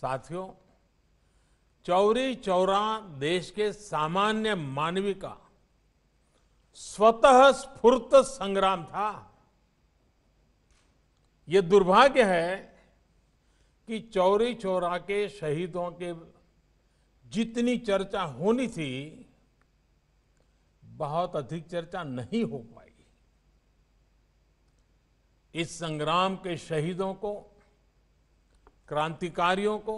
साथियों चौरी चौरा देश के सामान्य मानवी का स्वतः स्फूर्त संग्राम था यह दुर्भाग्य है कि चौरी चौरा के शहीदों के जितनी चर्चा होनी थी बहुत अधिक चर्चा नहीं हो पाई इस संग्राम के शहीदों को क्रांतिकारियों को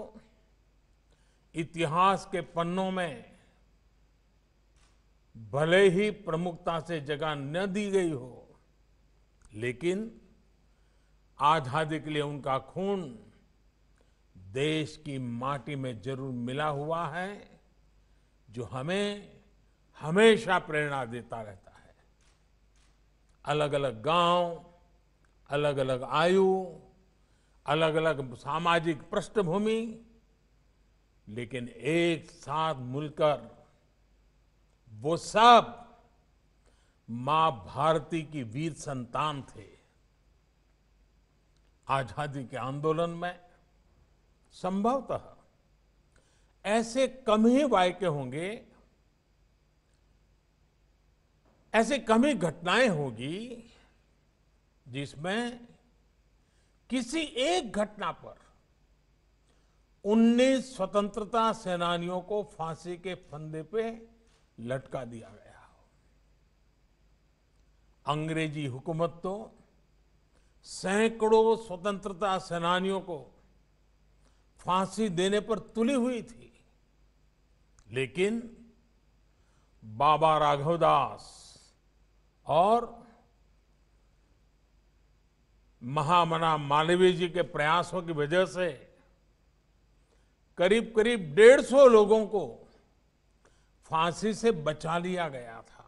इतिहास के पन्नों में भले ही प्रमुखता से जगह न दी गई हो लेकिन आजादी के लिए उनका खून देश की माटी में जरूर मिला हुआ है जो हमें हमेशा प्रेरणा देता रहता है अलग अलग गांव अलग अलग आयु अलग अलग सामाजिक पृष्ठभूमि लेकिन एक साथ मिलकर वो सब मां भारती की वीर संतान थे आजादी के आंदोलन में संभवतः ऐसे कम ही वायके होंगे ऐसे कम ही घटनाएं होगी जिसमें किसी एक घटना पर 19 स्वतंत्रता सेनानियों को फांसी के फंदे पे लटका दिया गया अंग्रेजी हुकूमत तो सैकड़ों स्वतंत्रता सेनानियों को फांसी देने पर तुली हुई थी लेकिन बाबा राघवदास और महामना मालवीय जी के प्रयासों की वजह से करीब करीब डेढ़ सौ लोगों को फांसी से बचा लिया गया था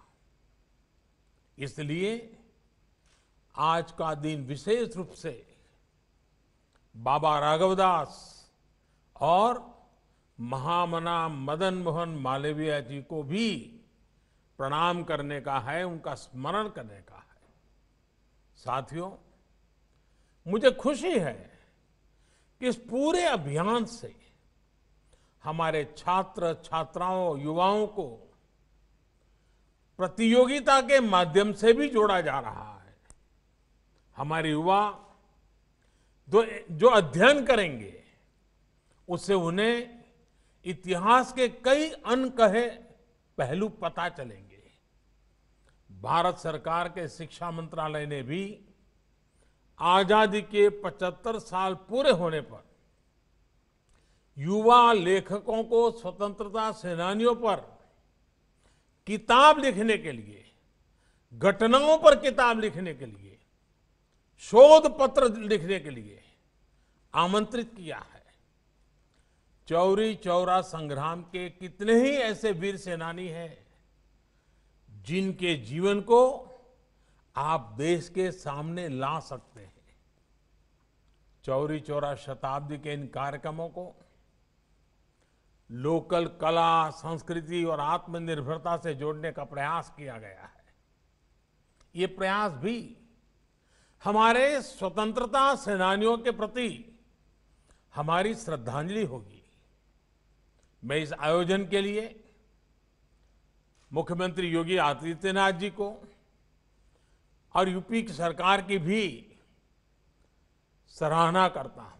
इसलिए आज का दिन विशेष रूप से बाबा राघवदास और महामना मदन मोहन मालवीय जी को भी प्रणाम करने का है उनका स्मरण करने का है साथियों मुझे खुशी है कि इस पूरे अभियान से हमारे छात्र छात्राओं युवाओं को प्रतियोगिता के माध्यम से भी जोड़ा जा रहा है हमारे युवा जो जो अध्ययन करेंगे उससे उन्हें इतिहास के कई अनकहे पहलू पता चलेंगे भारत सरकार के शिक्षा मंत्रालय ने भी आजादी के 75 साल पूरे होने पर युवा लेखकों को स्वतंत्रता सेनानियों पर किताब लिखने के लिए घटनाओं पर किताब लिखने के लिए शोध पत्र लिखने के लिए आमंत्रित किया है चौरी चौरा संग्राम के कितने ही ऐसे वीर सेनानी हैं जिनके जीवन को आप देश के सामने ला सकते हैं चौरी चौरा शताब्दी के इन कार्यक्रमों को लोकल कला संस्कृति और आत्मनिर्भरता से जोड़ने का प्रयास किया गया है ये प्रयास भी हमारे स्वतंत्रता सेनानियों के प्रति हमारी श्रद्धांजलि होगी मैं इस आयोजन के लिए मुख्यमंत्री योगी आदित्यनाथ जी को और यूपी की सरकार की भी सराहना करता हूं